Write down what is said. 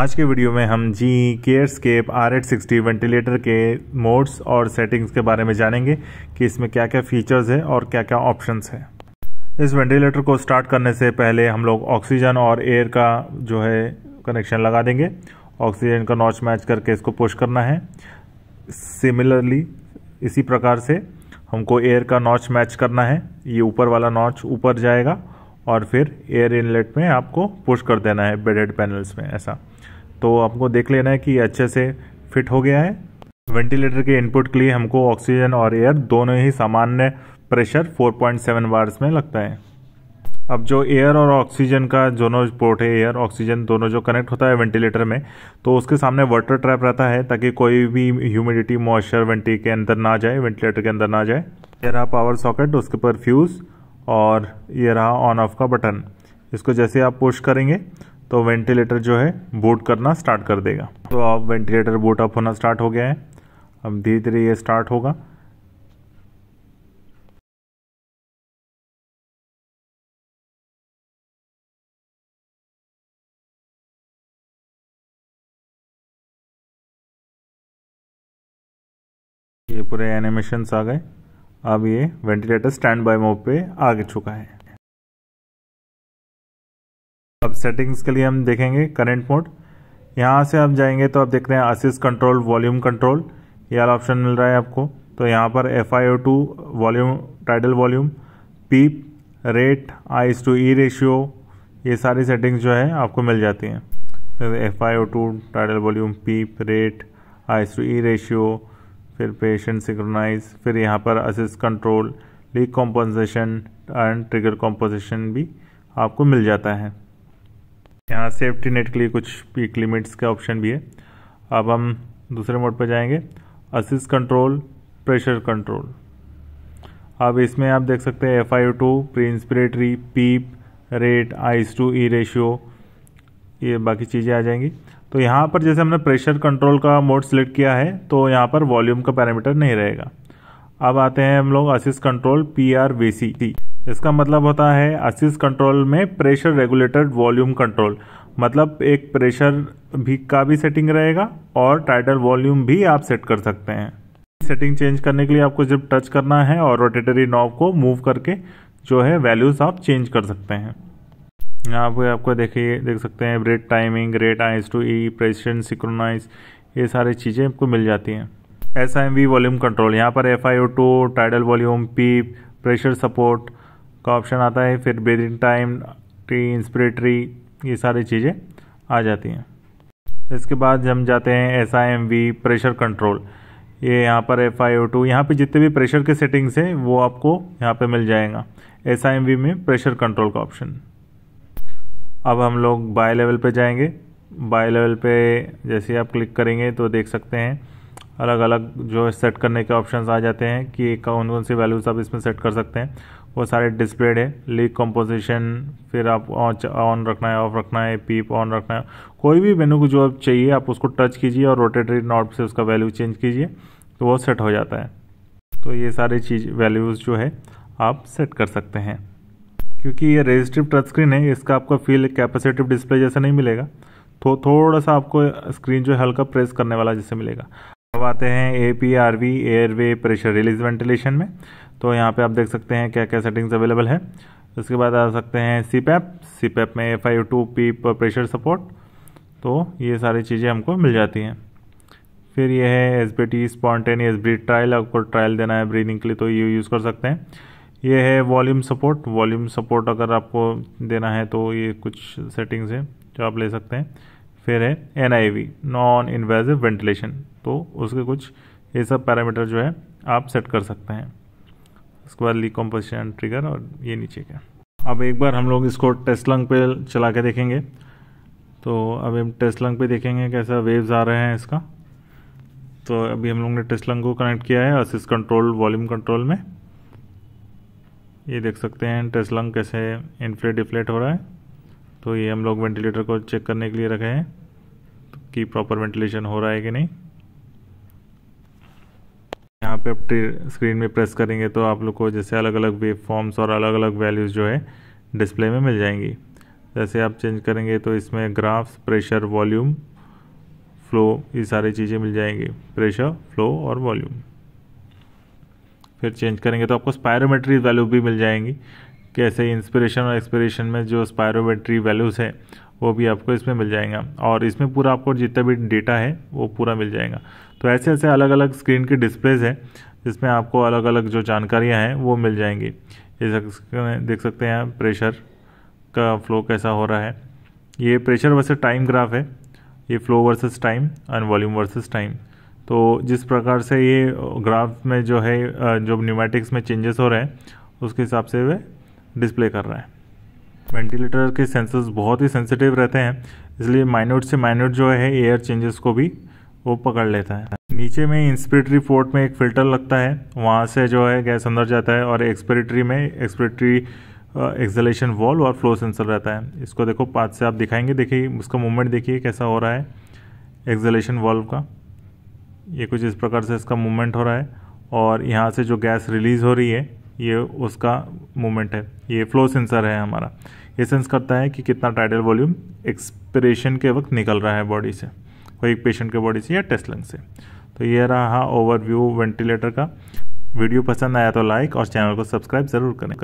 आज के वीडियो में हम G Carescape R eight sixty ventilator के मोड्स और सेटिंग्स के बारे में जानेंगे कि इसमें क्या क्या फीचर्स है और क्या क्या ऑप्शंस है इस वेंटिलेटर को स्टार्ट करने से पहले हम लोग ऑक्सीजन और एयर का जो है कनेक्शन लगा देंगे ऑक्सीजन का नॉच मैच करके इसको पुश करना है सिमिलरली इसी प्रकार से हमको एयर का नॉच मैच करना है ये ऊपर वाला नॉच ऊपर जाएगा और फिर एयर इनलेट में आपको पुश कर देना है बेडेड पैनल्स में ऐसा तो आपको देख लेना है कि अच्छे से फिट हो गया है वेंटिलेटर के इनपुट के लिए हमको ऑक्सीजन और एयर दोनों ही सामान्य प्रेशर 4.7 बार्स में लगता है अब जो एयर और ऑक्सीजन का दोनों पोर्ट है एयर ऑक्सीजन दोनों जो कनेक्ट होता है वेंटिलेटर में तो उसके सामने वाटर ट्रैप रहता है ताकि कोई भी ह्यूमिडिटी मॉइस्चर वेंटी के अंदर ना जाए वेंटिलेटर के अंदर ना जाए ये रहा पावर सॉकेट उसके ऊपर फ्यूज़ और ये रहा ऑन ऑफ का बटन इसको जैसे आप पुश करेंगे तो वेंटिलेटर जो है बूट करना स्टार्ट कर देगा तो अब वेंटिलेटर बोट अप होना स्टार्ट हो गया है अब धीरे धीरे ये स्टार्ट होगा ये पूरे एनिमेशंस आ गए अब ये वेंटिलेटर स्टैंड बाय मोड पे आ चुका है अब सेटिंग्स के लिए हम देखेंगे करेंट मोड यहाँ से आप जाएंगे तो आप देख रहे हैं असिस कंट्रोल वॉल्यूम कंट्रोल ये वाला ऑप्शन मिल रहा है आपको तो यहाँ पर F I O two volume tidal volume PEEP rate I is to E ratio ये सारी सेटिंग्स जो है आपको मिल जाती हैं F I O two tidal volume PEEP rate I is to E ratio फिर पेशेंट सिक्रोनाइज e फिर यहाँ पर assist control leak compensation and trigger compensation भी आपको मिल जाता है यहाँ सेफ्टी नेट के लिए कुछ पीक लिमिट्स का ऑप्शन भी है अब हम दूसरे मोड पर जाएंगे असिस्ट कंट्रोल प्रेशर कंट्रोल अब इसमें आप देख सकते हैं F I two pre inspiratory PEEP rate I is to E ratio ये बाकी चीज़ें आ जाएंगी तो यहाँ पर जैसे हमने प्रेशर कंट्रोल का मोड सेलेक्ट किया है तो यहाँ पर वॉल्यूम का पैरामीटर नहीं रहेगा अब आते हैं हम लोग assist control P R V C इसका मतलब होता है असिस कंट्रोल में प्रेशर रेगुलेटेड वॉल्यूम कंट्रोल मतलब एक प्रेशर भी का भी सेटिंग रहेगा और टाइटल वॉल्यूम भी आप सेट कर सकते हैं सेटिंग चेंज करने के लिए आपको जब टच करना है और रोटेटरी नॉब को मूव करके जो है वैल्यूज़ आप चेंज कर सकते हैं यहाँ पे आपको देखिए देख सकते हैं rate timing rate I is to E प्रेशन सिक्रोनाइज ये सारी चीज़ें आपको मिल जाती हैं S I M V volume control यहाँ पर F I O two tidal volume P pressure support का ऑप्शन आता है फिर ब्रीदिंग टाइम टी इंस्परेटरी ये सारी चीज़ें आ जाती हैं इसके बाद हम जाते हैं S I M V pressure control ये यहाँ पर एफ आई ओ टू यहाँ पर जितने भी प्रेशर के सेटिंग्स हैं वो आपको यहाँ पे मिल जाएगा एस आई एम वी में प्रेशर कंट्रोल का ऑप्शन अब हम लोग बाय लेवल पे जाएंगे बाय लेवल पे जैसे आप क्लिक करेंगे तो देख सकते हैं अलग अलग जो सेट करने के ऑप्शंस आ जाते हैं कि कौन कौन सी वैल्यूज़ आप इसमें सेट कर सकते हैं वो सारे डिस्प्लेड है लीक कंपोजिशन फिर आप ऑन रखना है ऑफ रखना है पीप ऑन रखना है कोई भी मेनू को जो आप चाहिए आप उसको टच कीजिए और रोटेटरी नॉट से उसका वैल्यू चेंज कीजिए तो वो सेट हो जाता है तो ये सारी चीज़ वैल्यूज़ जो है आप सेट कर सकते हैं क्योंकि ये रजिस्टिव टच स्क्रीन है इसका आपको फील कैपेसिटिव डिस्प्ले जैसा नहीं मिलेगा तो थोड़ा सा आपको स्क्रीन जो है हल्का प्रेस करने वाला जैसे मिलेगा अब आते हैं A P R V airway pressure release ventilation में तो यहाँ पे आप देख सकते हैं क्या क्या सेटिंग्स अवेलेबल है इसके बाद आ सकते हैं सी पैप सी पैप में एफ आई टू पी पर प्रेशर सपोर्ट तो ये सारी चीज़ें हमको मिल जाती हैं फिर ये है S B T spontaneous B trial आपको ट्रायल देना है ब्रीदिंग के लिए तो ये यूज़ कर सकते हैं ये है वॉल्यूम सपोर्ट वॉल्यूम सपोर्ट अगर आपको देना है तो ये कुछ सेटिंग्स हैं जो आप ले सकते हैं फिर है N I V non invasive ventilation तो उसके कुछ ये सब पैरामीटर जो है आप सेट कर सकते हैं लीक कॉम्पोजिशन ट्रिगर और ये नीचे का अब एक बार हम लोग इसको टेस्ट लंग पे चला के देखेंगे तो अब हम टेस्ट लंग पे देखेंगे कैसा वेव्स आ रहे हैं इसका तो अभी हम लोग ने टेस्ट लंग को कनेक्ट किया है असिस कंट्रोल वॉल्यूम कंट्रोल में ये देख सकते हैं टेस्ट लंग कैसे इन्फ्लेट डिफ्लेट हो रहा है तो ये हम लोग वेंटिलेटर को चेक करने के लिए रखे हैं कि प्रॉपर वेंटिलेशन हो रहा है कि नहीं पे आप स्क्रीन में प्रेस करेंगे तो आप लोग को जैसे अलग अलग वेब फॉर्म्स और अलग अलग वैल्यूज़ जो है डिस्प्ले में मिल जाएंगी जैसे आप चेंज करेंगे तो इसमें ग्राफ्स प्रेशर वॉल्यूम फ्लो ये सारी चीज़ें मिल जाएंगी प्रेशर फ्लो और वॉल्यूम फिर चेंज करेंगे तो आपको स्पायरोमेट्री वैल्यू भी मिल जाएंगी कैसे इंस्पिरेशन और एक्सपिरेशन में जो स्पायरोमेट्री वैल्यूज़ हैं वो भी आपको इसमें मिल जाएगा और इसमें पूरा आपको जितना भी डेटा है वो पूरा मिल जाएगा तो ऐसे ऐसे अलग अलग स्क्रीन के डिस्प्लेज हैं जिसमें आपको अलग अलग जो जानकारियाँ हैं वो मिल जाएंगी ये देख सकते हैं प्रेशर का फ्लो कैसा हो रहा है ये प्रेशर वर्सेस टाइम ग्राफ है ये flow versus time and volume versus time तो जिस प्रकार से ये ग्राफ में जो है जो न्यूमेटिक्स में चेंजेस हो रहे हैं उसके हिसाब से वे डिस्प्ले कर रहे हैं वेंटिलेटर के सेंसर्स बहुत ही सेंसिटिव रहते हैं इसलिए माइन्यूट से माइन्यूट जो है एयर चेंजेस को भी वो पकड़ लेता है नीचे में इंस्पिरेटरी पोर्ट में एक फिल्टर लगता है वहाँ से जो है गैस अंदर जाता है और एक्सपिरेटरी में एक्सपिरेटरी एक्जलेशन वॉल और फ्लो सेंसर रहता है इसको देखो पाँच से आप दिखाएंगे देखिए उसका मूवमेंट देखिए कैसा हो रहा है एक्जलेशन वॉल्व का ये कुछ इस प्रकार से इसका मूवमेंट हो रहा है और यहाँ से जो गैस रिलीज़ हो रही है ये उसका मूवमेंट है ये फ्लो सेंसर है हमारा ये सेंस करता है कि कितना टाइडल वॉल्यूम एक्सपिरेशन के वक्त निकल रहा है बॉडी से कोई एक पेशेंट के बॉडी से या टेस्ट लंग से तो ये रहा ओवरव्यू वेंटिलेटर का वीडियो पसंद आया तो लाइक और चैनल को सब्सक्राइब ज़रूर करें